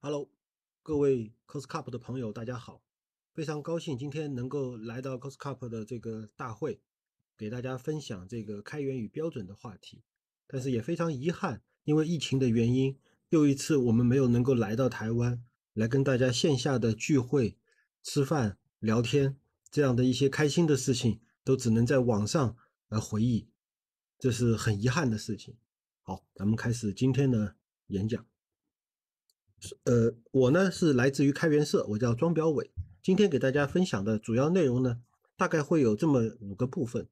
Hello，各位 Coscup 的朋友，大家好！非常高兴今天能够来到 Coscup 的这个大会，给大家分享这个开源与标准的话题。但是也非常遗憾，因为疫情的原因，又一次我们没有能够来到台湾来跟大家线下的聚会、吃饭、聊天这样的一些开心的事情，都只能在网上来回忆，这是很遗憾的事情。好，咱们开始今天的演讲。呃，我呢是来自于开源社，我叫庄表伟。今天给大家分享的主要内容呢，大概会有这么五个部分。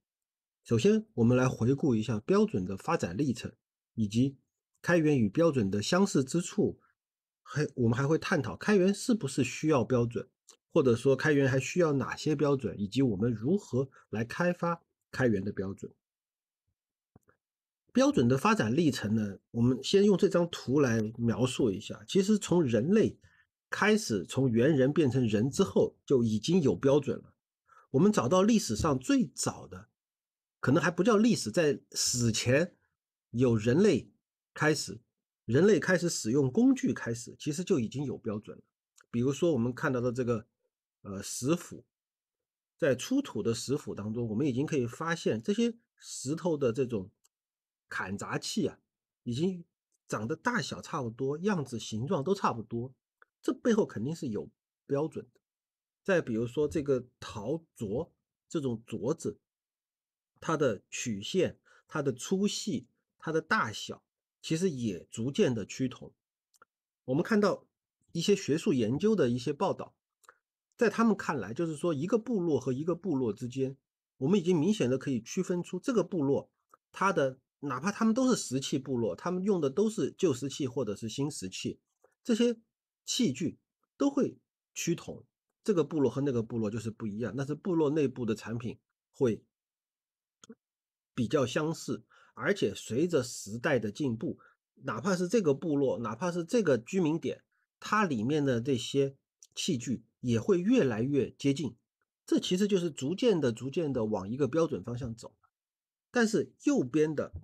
首先，我们来回顾一下标准的发展历程，以及开源与标准的相似之处。还，我们还会探讨开源是不是需要标准，或者说开源还需要哪些标准，以及我们如何来开发开源的标准。标准的发展历程呢？我们先用这张图来描述一下。其实从人类开始，从猿人变成人之后，就已经有标准了。我们找到历史上最早的，可能还不叫历史，在史前有人类开始，人类开始使用工具开始，其实就已经有标准了。比如说我们看到的这个呃石斧，在出土的石斧当中，我们已经可以发现这些石头的这种。砍砸器啊，已经长得大小差不多，样子形状都差不多，这背后肯定是有标准的。再比如说这个陶镯，这种镯子，它的曲线、它的粗细、它的大小，其实也逐渐的趋同。我们看到一些学术研究的一些报道，在他们看来，就是说一个部落和一个部落之间，我们已经明显的可以区分出这个部落它的。哪怕他们都是石器部落，他们用的都是旧石器或者是新石器，这些器具都会趋同。这个部落和那个部落就是不一样，那是部落内部的产品会比较相似。而且随着时代的进步，哪怕是这个部落，哪怕是这个居民点，它里面的这些器具也会越来越接近。这其实就是逐渐的、逐渐的往一个标准方向走。但是右边的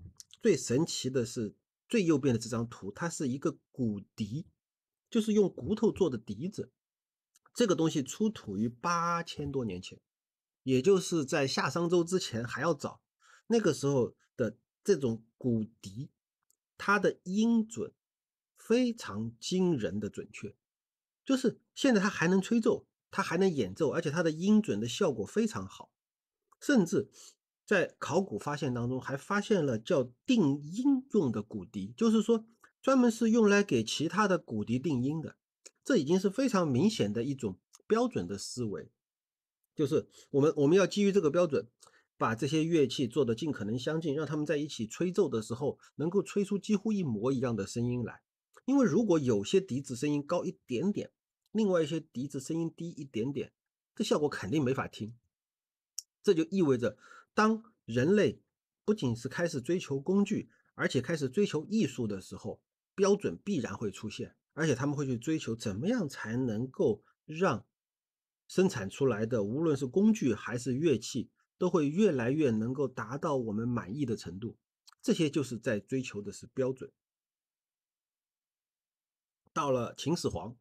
最神奇的是最右边的这张图，它是一个骨笛，就是用骨头做的笛子。这个东西出土于八千多年前，也就是在夏商周之前还要早。那个时候的这种骨笛，它的音准非常惊人的准确，就是现在它还能吹奏，它还能演奏，而且它的音准的效果非常好，甚至。在考古发现当中，还发现了叫定音用的骨笛，就是说专门是用来给其他的骨笛定音的。这已经是非常明显的一种标准的思维，就是我们我们要基于这个标准，把这些乐器做得尽可能相近，让他们在一起吹奏的时候能够吹出几乎一模一样的声音来。因为如果有些笛子声音高一点点，另外一些笛子声音低一点点，这效果肯定没法听。这就意味着。当人类不仅是开始追求工具，而且开始追求艺术的时候，标准必然会出现，而且他们会去追求怎么样才能够让生产出来的无论是工具还是乐器，都会越来越能够达到我们满意的程度。这些就是在追求的是标准。到了秦始皇，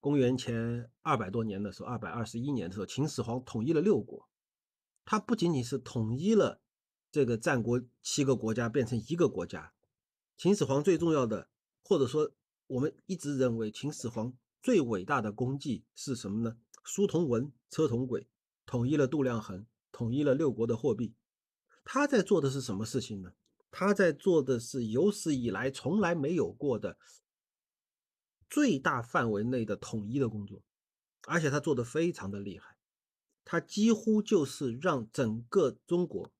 公元前二百多年的时候，二百二十一年的时候，秦始皇统一了六国。他不仅仅是统一了这个战国七个国家变成一个国家，秦始皇最重要的，或者说我们一直认为秦始皇最伟大的功绩是什么呢？书同文，车同轨，统一了度量衡，统一了六国的货币。他在做的是什么事情呢？他在做的是有史以来从来没有过的最大范围内的统一的工作，而且他做的非常的厉害。它几乎就是让整个中国，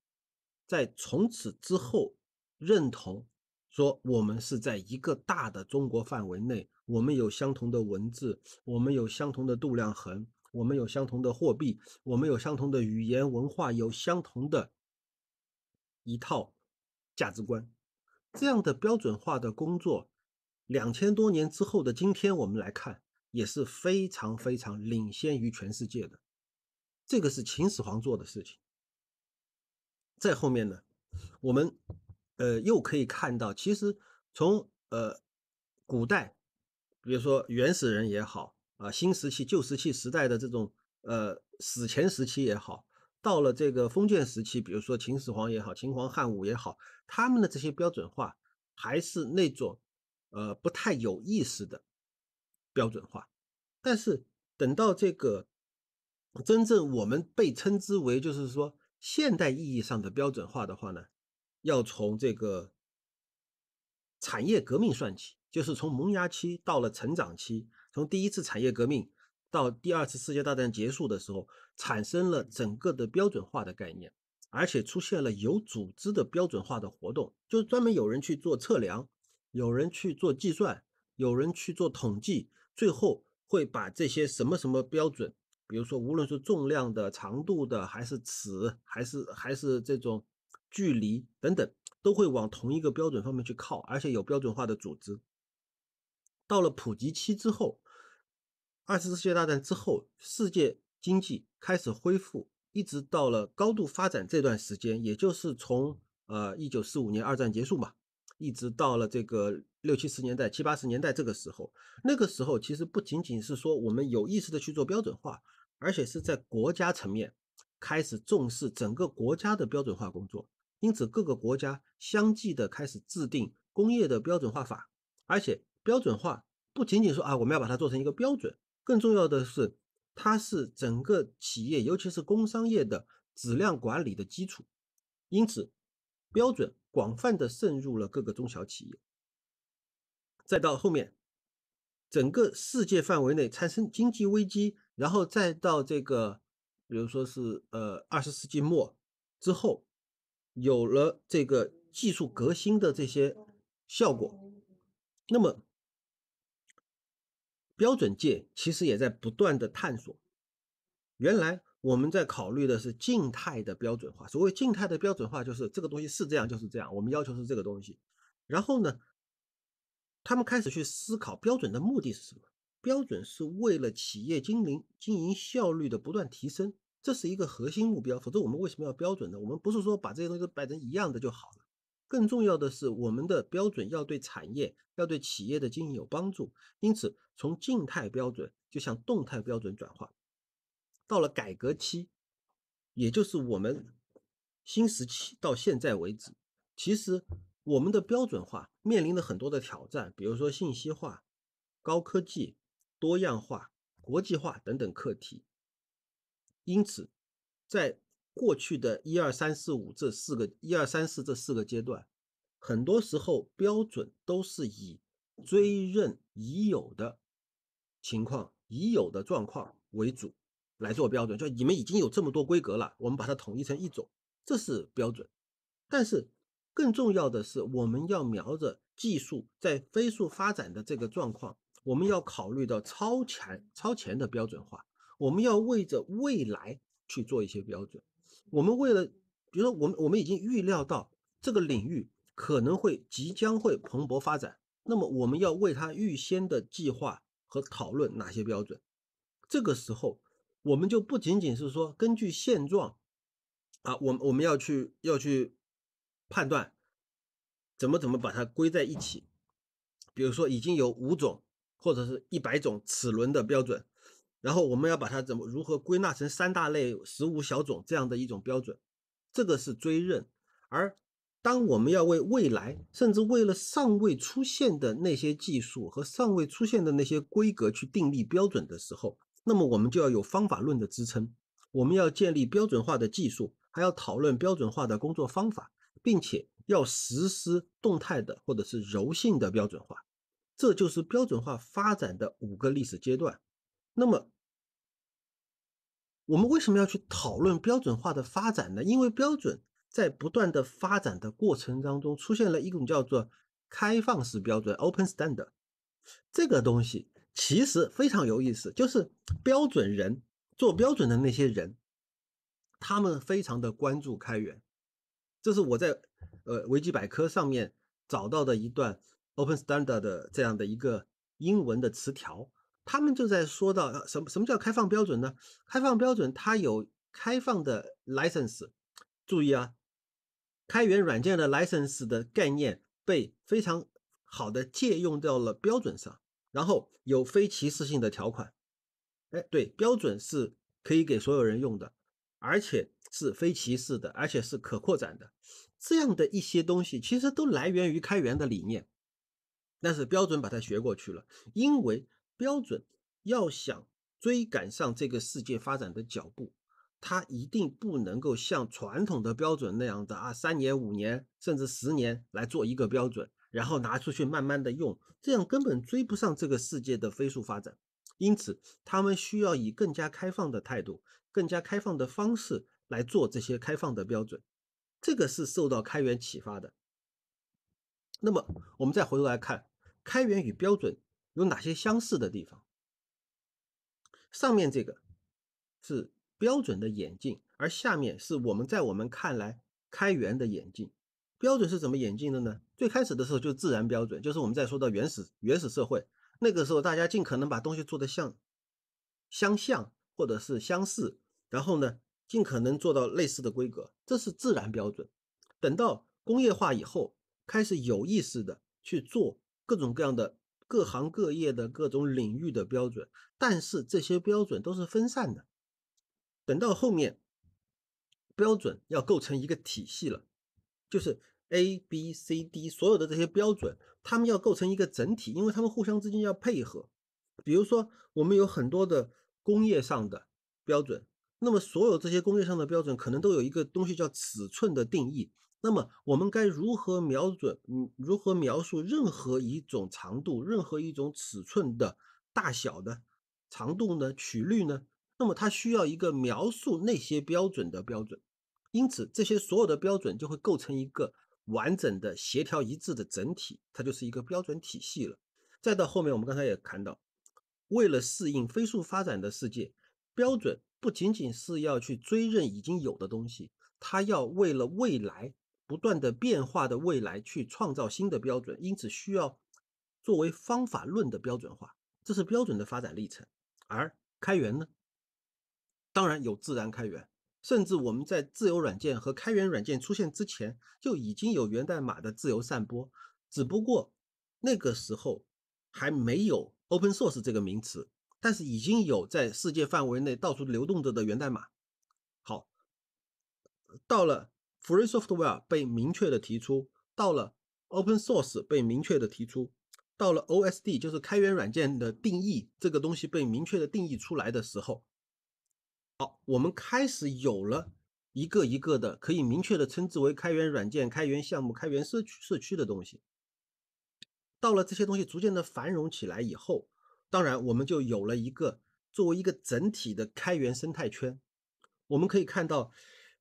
在从此之后认同说我们是在一个大的中国范围内，我们有相同的文字，我们有相同的度量衡，我们有相同的货币，我们有相同的语言文化，有相同的一套价值观。这样的标准化的工作，两千多年之后的今天，我们来看也是非常非常领先于全世界的。这个是秦始皇做的事情，在后面呢，我们，呃，又可以看到，其实从呃，古代，比如说原始人也好啊，新石器、旧石器时代的这种呃史前时期也好，到了这个封建时期，比如说秦始皇也好，秦皇汉武也好，他们的这些标准化还是那种呃不太有意思的标准化，但是等到这个。真正我们被称之为就是说现代意义上的标准化的话呢，要从这个产业革命算起，就是从萌芽期到了成长期，从第一次产业革命到第二次世界大战结束的时候，产生了整个的标准化的概念，而且出现了有组织的标准化的活动，就是专门有人去做测量，有人去做计算，有人去做统计，最后会把这些什么什么标准。比如说，无论是重量的、长度的，还是尺，还是还是这种距离等等，都会往同一个标准方面去靠，而且有标准化的组织。到了普及期之后，二次世界大战之后，世界经济开始恢复，一直到了高度发展这段时间，也就是从呃一九四五年二战结束嘛，一直到了这个六七十年代、七八十年代这个时候，那个时候其实不仅仅是说我们有意识的去做标准化。而且是在国家层面开始重视整个国家的标准化工作，因此各个国家相继的开始制定工业的标准化法。而且标准化不仅仅说啊，我们要把它做成一个标准，更重要的是，它是整个企业，尤其是工商业的质量管理的基础。因此，标准广泛的渗入了各个中小企业。再到后面，整个世界范围内产生经济危机。然后再到这个，比如说是呃二十世纪末之后，有了这个技术革新的这些效果，那么标准界其实也在不断的探索。原来我们在考虑的是静态的标准化，所谓静态的标准化就是这个东西是这样就是这样，我们要求是这个东西。然后呢，他们开始去思考标准的目的是什么。标准是为了企业经营、经营效率的不断提升，这是一个核心目标。否则，我们为什么要标准呢？我们不是说把这些东西都摆成一样的就好了。更重要的是，我们的标准要对产业、要对企业的经营有帮助。因此，从静态标准就向动态标准转化。到了改革期，也就是我们新时期到现在为止，其实我们的标准化面临着很多的挑战，比如说信息化、高科技。多样化、国际化等等课题。因此，在过去的一二三四五这四个一二三四这四个阶段，很多时候标准都是以追认已有的情况、已有的状况为主来做标准。就你们已经有这么多规格了，我们把它统一成一种，这是标准。但是更重要的是，我们要瞄着技术在飞速发展的这个状况。我们要考虑到超前、超前的标准化，我们要为着未来去做一些标准。我们为了，比如说，我们我们已经预料到这个领域可能会即将会蓬勃发展，那么我们要为它预先的计划和讨论哪些标准。这个时候，我们就不仅仅是说根据现状，啊，我们我们要去要去判断怎么怎么把它归在一起。比如说，已经有五种。或者是一百种齿轮的标准，然后我们要把它怎么如何归纳成三大类十五小种这样的一种标准，这个是追认。而当我们要为未来，甚至为了尚未出现的那些技术和尚未出现的那些规格去订立标准的时候，那么我们就要有方法论的支撑，我们要建立标准化的技术，还要讨论标准化的工作方法，并且要实施动态的或者是柔性的标准化。这就是标准化发展的五个历史阶段。那么，我们为什么要去讨论标准化的发展呢？因为标准在不断的发展的过程当中，出现了一种叫做开放式标准 （Open Standard） 这个东西，其实非常有意思。就是标准人做标准的那些人，他们非常的关注开源。这是我在呃维基百科上面找到的一段。Open Standard 的这样的一个英文的词条，他们就在说到什么什么叫开放标准呢？开放标准它有开放的 license，注意啊，开源软件的 license 的概念被非常好的借用到了标准上，然后有非歧视性的条款，哎，对，标准是可以给所有人用的，而且是非歧视的，而且是可扩展的，这样的一些东西其实都来源于开源的理念。但是标准把它学过去了，因为标准要想追赶上这个世界发展的脚步，它一定不能够像传统的标准那样的啊，三年、五年甚至十年来做一个标准，然后拿出去慢慢的用，这样根本追不上这个世界的飞速发展。因此，他们需要以更加开放的态度、更加开放的方式来做这些开放的标准，这个是受到开源启发的。那么，我们再回头来看。开源与标准有哪些相似的地方？上面这个是标准的眼镜，而下面是我们在我们看来开源的眼镜。标准是怎么演进的呢？最开始的时候就是自然标准，就是我们在说到原始原始社会那个时候，大家尽可能把东西做得像相像或者是相似，然后呢尽可能做到类似的规格，这是自然标准。等到工业化以后，开始有意识的去做。各种各样的、各行各业的各种领域的标准，但是这些标准都是分散的。等到后面，标准要构成一个体系了，就是 A、B、C、D 所有的这些标准，它们要构成一个整体，因为它们互相之间要配合。比如说，我们有很多的工业上的标准，那么所有这些工业上的标准，可能都有一个东西叫尺寸的定义。那么我们该如何瞄准？嗯，如何描述任何一种长度、任何一种尺寸的大小的长度呢？曲率呢？那么它需要一个描述那些标准的标准。因此，这些所有的标准就会构成一个完整的、协调一致的整体，它就是一个标准体系了。再到后面，我们刚才也看到，为了适应飞速发展的世界，标准不仅仅是要去追认已经有的东西，它要为了未来。不断的变化的未来去创造新的标准，因此需要作为方法论的标准化，这是标准的发展历程。而开源呢，当然有自然开源，甚至我们在自由软件和开源软件出现之前，就已经有源代码的自由散播，只不过那个时候还没有 “open source” 这个名词，但是已经有在世界范围内到处流动着的源代码。好，到了。Free software 被明确的提出，到了 Open source 被明确的提出，到了 OSD 就是开源软件的定义，这个东西被明确的定义出来的时候，好，我们开始有了一个一个的可以明确的称之为开源软件、开源项目、开源社区社区的东西。到了这些东西逐渐的繁荣起来以后，当然我们就有了一个作为一个整体的开源生态圈。我们可以看到。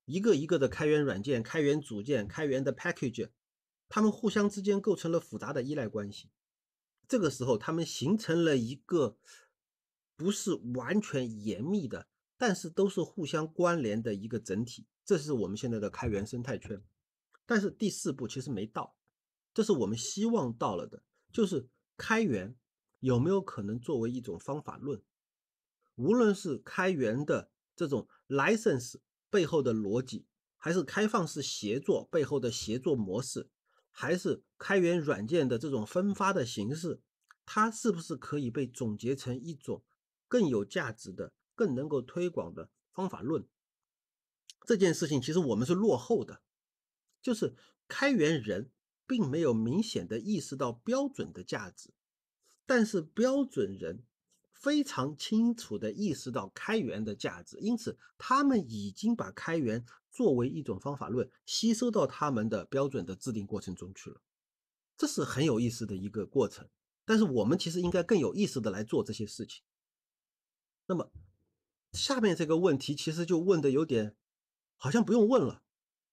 一个一个的开源软件、开源组件、开源的 package，它们互相之间构成了复杂的依赖关系。这个时候，它们形成了一个不是完全严密的，但是都是互相关联的一个整体。这是我们现在的开源生态圈。但是第四步其实没到，这是我们希望到了的，就是开源有没有可能作为一种方法论，无论是开源的这种 license。背后的逻辑，还是开放式协作背后的协作模式，还是开源软件的这种分发的形式，它是不是可以被总结成一种更有价值的、更能够推广的方法论？这件事情其实我们是落后的，就是开源人并没有明显的意识到标准的价值，但是标准人。非常清楚地意识到开源的价值，因此他们已经把开源作为一种方法论，吸收到他们的标准的制定过程中去了。这是很有意思的一个过程。但是我们其实应该更有意识地来做这些事情。那么，下面这个问题其实就问的有点好像不用问了，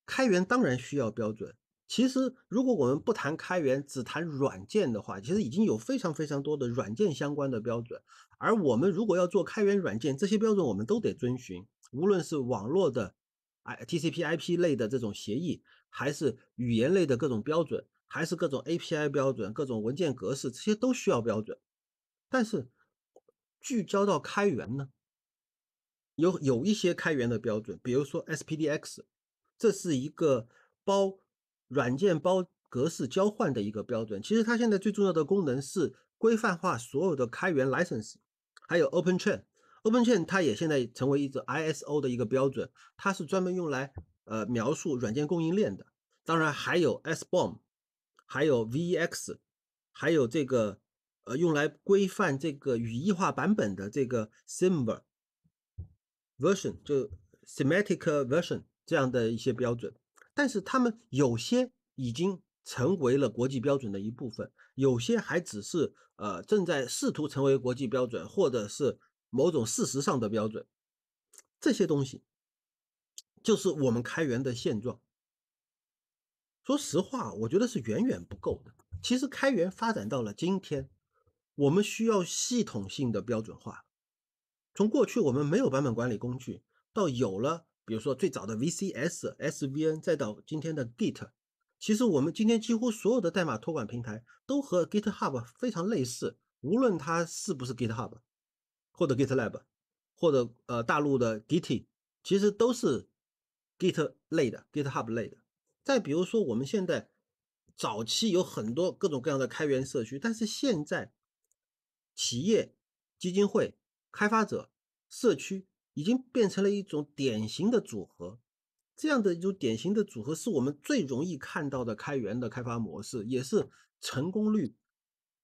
开源当然需要标准。其实，如果我们不谈开源，只谈软件的话，其实已经有非常非常多的软件相关的标准。而我们如果要做开源软件，这些标准我们都得遵循。无论是网络的，I TCP/IP 类的这种协议，还是语言类的各种标准，还是各种 API 标准、各种文件格式，这些都需要标准。但是聚焦到开源呢，有有一些开源的标准，比如说 SPDX，这是一个包。软件包格式交换的一个标准，其实它现在最重要的功能是规范化所有的开源 license，还有 OpenChain，OpenChain 它也现在成为一个 ISO 的一个标准，它是专门用来呃描述软件供应链的。当然还有 SBOM，还有 VEX，还有这个呃用来规范这个语义化版本的这个 Symbol Version，就 Semantic Version 这样的一些标准。但是他们有些已经成为了国际标准的一部分，有些还只是呃正在试图成为国际标准，或者是某种事实上的标准。这些东西就是我们开源的现状。说实话，我觉得是远远不够的。其实开源发展到了今天，我们需要系统性的标准化。从过去我们没有版本管理工具，到有了。比如说最早的 VCS、SVN，再到今天的 Git，其实我们今天几乎所有的代码托管平台都和 GitHub 非常类似，无论它是不是 GitHub，或者 GitLab，或者呃大陆的 Git，其实都是 Git 类的、GitHub 类的。再比如说，我们现在早期有很多各种各样的开源社区，但是现在企业、基金会、开发者、社区。已经变成了一种典型的组合，这样的一种典型的组合是我们最容易看到的开源的开发模式，也是成功率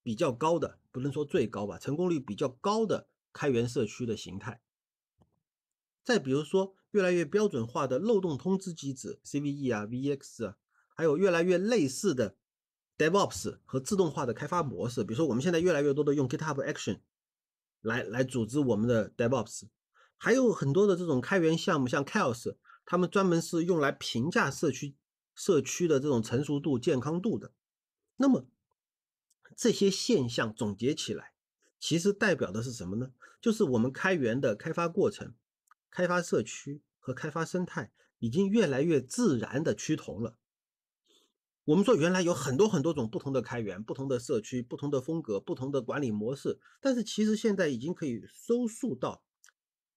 比较高的，不能说最高吧，成功率比较高的开源社区的形态。再比如说，越来越标准化的漏洞通知机制 （CVE 啊、VEX 啊），还有越来越类似的 DevOps 和自动化的开发模式，比如说我们现在越来越多的用 GitHub Action 来来组织我们的 DevOps。还有很多的这种开源项目，像 Kaos，他们专门是用来评价社区、社区的这种成熟度、健康度的。那么这些现象总结起来，其实代表的是什么呢？就是我们开源的开发过程、开发社区和开发生态已经越来越自然的趋同了。我们说原来有很多很多种不同的开源、不同的社区、不同的风格、不同的管理模式，但是其实现在已经可以收束到。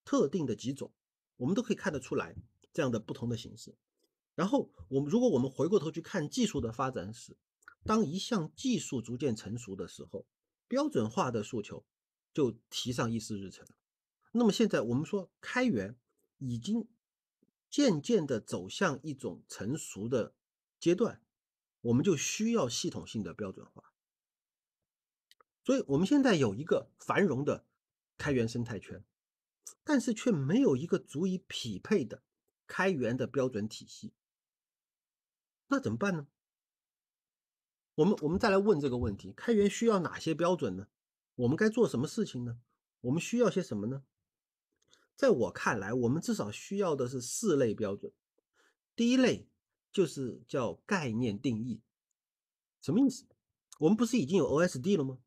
特定的几种，我们都可以看得出来这样的不同的形式。然后我们如果我们回过头去看技术的发展史，当一项技术逐渐成熟的时候，标准化的诉求就提上议事日程那么现在我们说开源已经渐渐的走向一种成熟的阶段，我们就需要系统性的标准化。所以我们现在有一个繁荣的开源生态圈。但是却没有一个足以匹配的开源的标准体系，那怎么办呢？我们我们再来问这个问题：开源需要哪些标准呢？我们该做什么事情呢？我们需要些什么呢？在我看来，我们至少需要的是四类标准。第一类就是叫概念定义，什么意思？我们不是已经有 OSD 了吗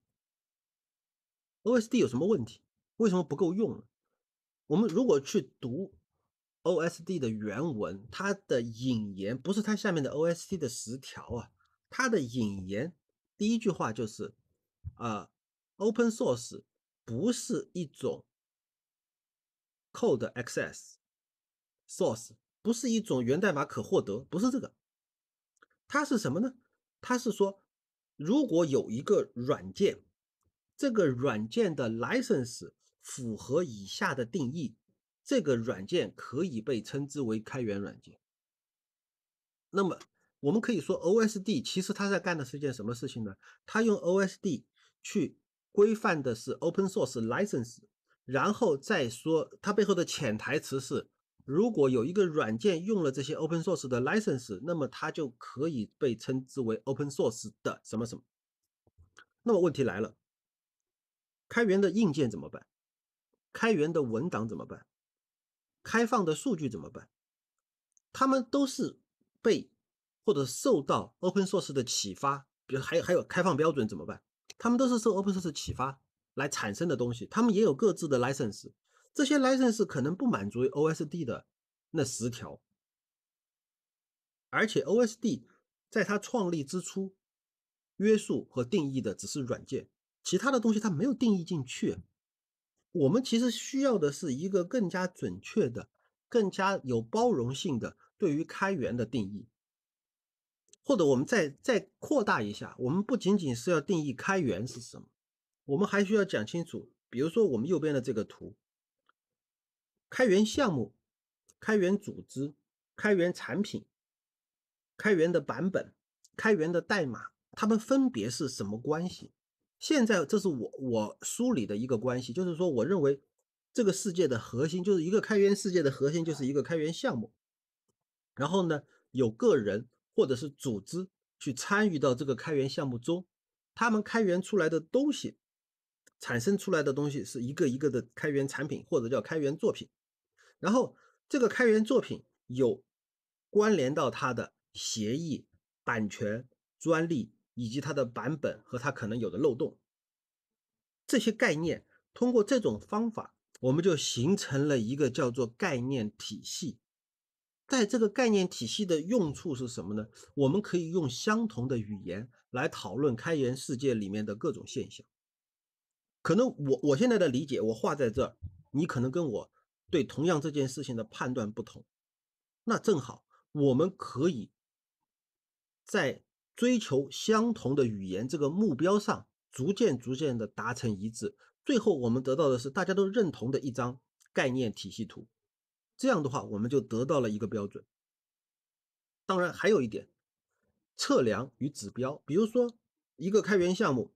？OSD 有什么问题？为什么不够用我们如果去读 OSD 的原文，它的引言不是它下面的 OSD 的十条啊，它的引言第一句话就是：啊，Open Source 不是一种 Code Access Source，不是一种源代码可获得，不是这个，它是什么呢？它是说，如果有一个软件，这个软件的 License。符合以下的定义，这个软件可以被称之为开源软件。那么，我们可以说，OSD 其实他在干的是件什么事情呢？他用 OSD 去规范的是 Open Source License，然后再说他背后的潜台词是：如果有一个软件用了这些 Open Source 的 License，那么它就可以被称之为 Open Source 的什么什么。那么问题来了，开源的硬件怎么办？开源的文档怎么办？开放的数据怎么办？他们都是被或者受到 open source 的启发，比如还有还有开放标准怎么办？他们都是受 open source 启发来产生的东西，他们也有各自的 license，这些 license 可能不满足于 OSD 的那十条，而且 OSD 在它创立之初，约束和定义的只是软件，其他的东西它没有定义进去。我们其实需要的是一个更加准确的、更加有包容性的对于开源的定义，或者我们再再扩大一下，我们不仅仅是要定义开源是什么，我们还需要讲清楚，比如说我们右边的这个图，开源项目、开源组织、开源产品、开源的版本、开源的代码，它们分别是什么关系？现在这是我我梳理的一个关系，就是说，我认为这个世界的核心就是一个开源世界的核心就是一个开源项目，然后呢，有个人或者是组织去参与到这个开源项目中，他们开源出来的东西，产生出来的东西是一个一个的开源产品或者叫开源作品，然后这个开源作品有关联到它的协议、版权、专利。以及它的版本和它可能有的漏洞，这些概念通过这种方法，我们就形成了一个叫做概念体系。在这个概念体系的用处是什么呢？我们可以用相同的语言来讨论开源世界里面的各种现象。可能我我现在的理解，我画在这儿，你可能跟我对同样这件事情的判断不同，那正好我们可以在。追求相同的语言这个目标上，逐渐逐渐的达成一致，最后我们得到的是大家都认同的一张概念体系图。这样的话，我们就得到了一个标准。当然，还有一点，测量与指标，比如说一个开源项目，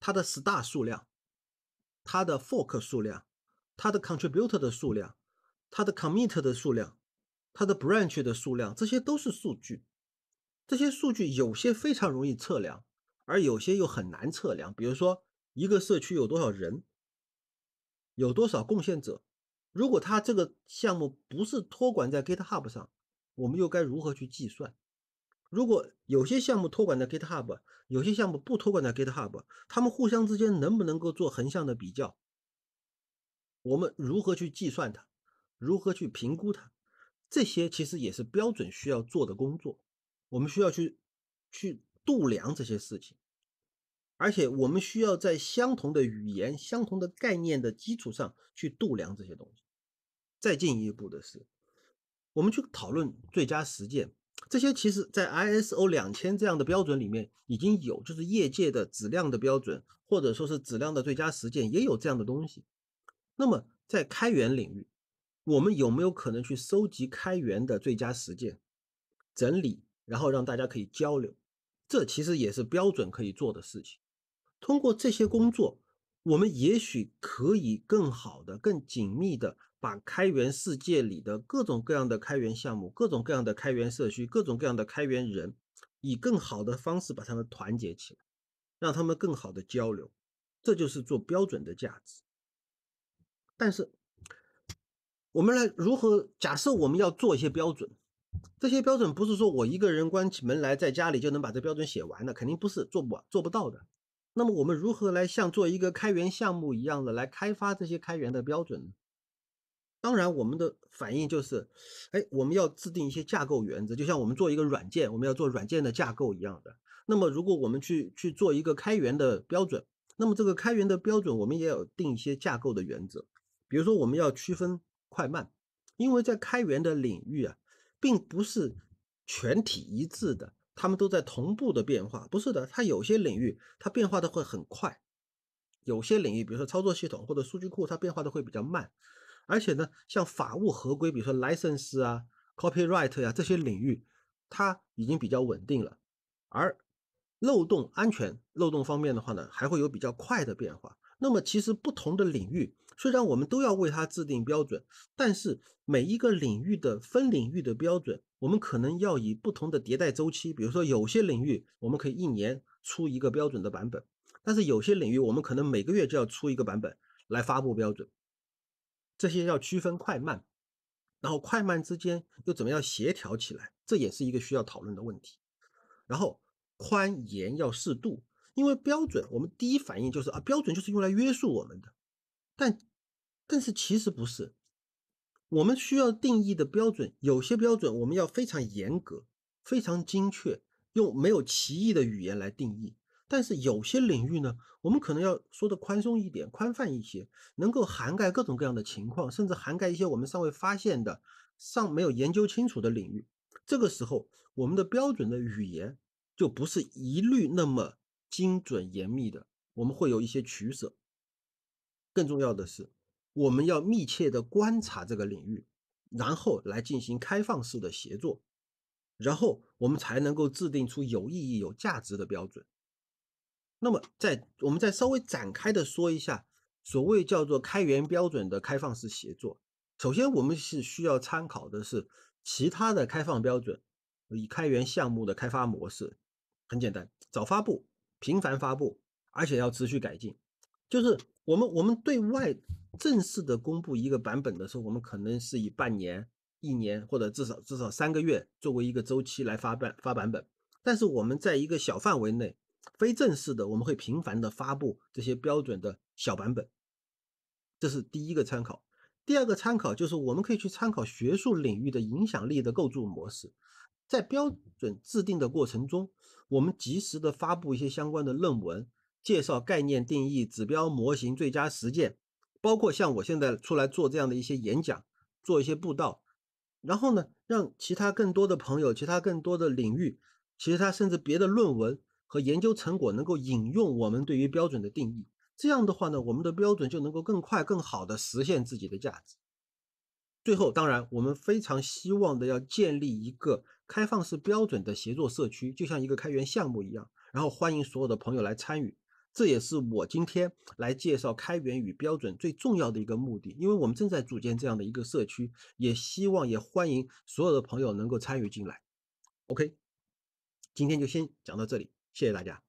它的 star 数量，它的 fork 数量，它的 contributor 的数量，它的 commit 的数量，它的 branch 的数量，这些都是数据。这些数据有些非常容易测量，而有些又很难测量。比如说，一个社区有多少人，有多少贡献者？如果他这个项目不是托管在 GitHub 上，我们又该如何去计算？如果有些项目托管在 GitHub，有些项目不托管在 GitHub，他们互相之间能不能够做横向的比较？我们如何去计算它？如何去评估它？这些其实也是标准需要做的工作。我们需要去去度量这些事情，而且我们需要在相同的语言、相同的概念的基础上去度量这些东西。再进一步的是，我们去讨论最佳实践，这些其实在 ISO 两千这样的标准里面已经有，就是业界的质量的标准，或者说是质量的最佳实践，也有这样的东西。那么在开源领域，我们有没有可能去收集开源的最佳实践，整理？然后让大家可以交流，这其实也是标准可以做的事情。通过这些工作，我们也许可以更好的、更紧密的把开源世界里的各种各样的开源项目、各种各样的开源社区、各种各样的开源人，以更好的方式把他们团结起来，让他们更好的交流。这就是做标准的价值。但是，我们来如何假设我们要做一些标准？这些标准不是说我一个人关起门来在家里就能把这标准写完的，肯定不是做不做不到的。那么我们如何来像做一个开源项目一样的来开发这些开源的标准？当然，我们的反应就是，哎，我们要制定一些架构原则，就像我们做一个软件，我们要做软件的架构一样的。那么如果我们去去做一个开源的标准，那么这个开源的标准我们也要定一些架构的原则。比如说，我们要区分快慢，因为在开源的领域啊。并不是全体一致的，他们都在同步的变化，不是的。它有些领域它变化的会很快，有些领域比如说操作系统或者数据库它变化的会比较慢，而且呢，像法务合规，比如说 license 啊、copyright 呀这些领域，它已经比较稳定了。而漏洞安全漏洞方面的话呢，还会有比较快的变化。那么其实不同的领域。虽然我们都要为它制定标准，但是每一个领域的分领域的标准，我们可能要以不同的迭代周期。比如说，有些领域我们可以一年出一个标准的版本，但是有些领域我们可能每个月就要出一个版本来发布标准。这些要区分快慢，然后快慢之间又怎么样协调起来，这也是一个需要讨论的问题。然后宽严要适度，因为标准我们第一反应就是啊，标准就是用来约束我们的。但，但是其实不是，我们需要定义的标准，有些标准我们要非常严格、非常精确，用没有歧义的语言来定义。但是有些领域呢，我们可能要说的宽松一点、宽泛一些，能够涵盖各种各样的情况，甚至涵盖一些我们尚未发现的、尚没有研究清楚的领域。这个时候，我们的标准的语言就不是一律那么精准严密的，我们会有一些取舍。更重要的是，我们要密切的观察这个领域，然后来进行开放式的协作，然后我们才能够制定出有意义、有价值的标准。那么，在我们再稍微展开的说一下，所谓叫做开源标准的开放式协作，首先我们是需要参考的是其他的开放标准以开源项目的开发模式，很简单，早发布、频繁发布，而且要持续改进，就是。我们我们对外正式的公布一个版本的时候，我们可能是以半年、一年或者至少至少三个月作为一个周期来发版发版本。但是我们在一个小范围内非正式的，我们会频繁的发布这些标准的小版本，这是第一个参考。第二个参考就是我们可以去参考学术领域的影响力的构筑模式，在标准制定的过程中，我们及时的发布一些相关的论文。介绍概念定义、指标模型、最佳实践，包括像我现在出来做这样的一些演讲，做一些布道，然后呢，让其他更多的朋友、其他更多的领域，其实他甚至别的论文和研究成果能够引用我们对于标准的定义。这样的话呢，我们的标准就能够更快、更好的实现自己的价值。最后，当然我们非常希望的要建立一个开放式标准的协作社区，就像一个开源项目一样，然后欢迎所有的朋友来参与。这也是我今天来介绍开源与标准最重要的一个目的，因为我们正在组建这样的一个社区，也希望也欢迎所有的朋友能够参与进来。OK，今天就先讲到这里，谢谢大家。